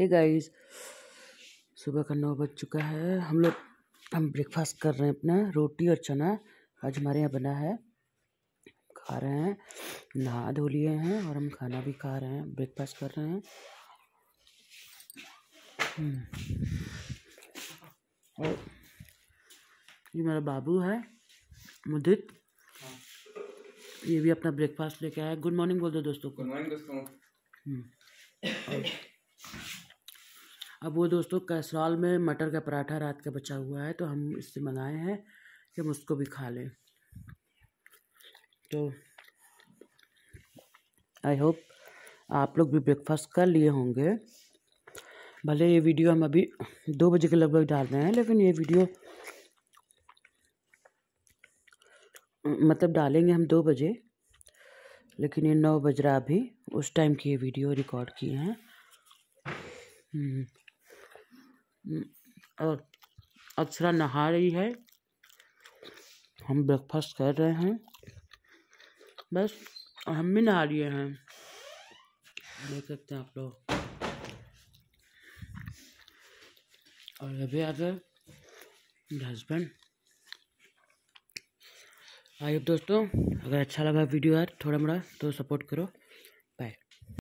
Hey guys सुबह का नौ बज चुका है हम लोग हम ब्रेकफास्ट कर रहे हैं अपना रोटी और चना आज हमारे यहाँ बना है खा रहे हैं नहा धो लिए हैं और हम खाना भी खा रहे हैं ब्रेकफास्ट कर रहे हैं हम्म। और ये मेरा बाबू है मुदित ये भी अपना ब्रेकफास्ट लेके आया गुड मॉर्निंग बोल दो दोस्तों को गुड मॉर्निंग दोस्तों हम्म। अब वो दोस्तों कैसरॉल में मटर का पराठा रात का बचा हुआ है तो हम इससे मंगाए हैं कि हम उसको भी खा लें तो आई होप आप लोग भी ब्रेकफास्ट कर लिए होंगे भले ये वीडियो हम अभी दो बजे के लगभग डाल रहे हैं लेकिन ये वीडियो मतलब डालेंगे हम दो बजे लेकिन ये नौ बज रहा अभी उस टाइम की ये वीडियो रिकॉर्ड किए हैं हम्म। हम्म, अक्षरा नहा रही है हम ब्रेकफास्ट कर रहे हैं बस हम भी नहा लिए हैं देख सकते हैं आप लोग और अभी आ गए हस्बैंड आइए दोस्तों अगर अच्छा लगा वीडियो यार थोड़ा मोड़ा तो सपोर्ट करो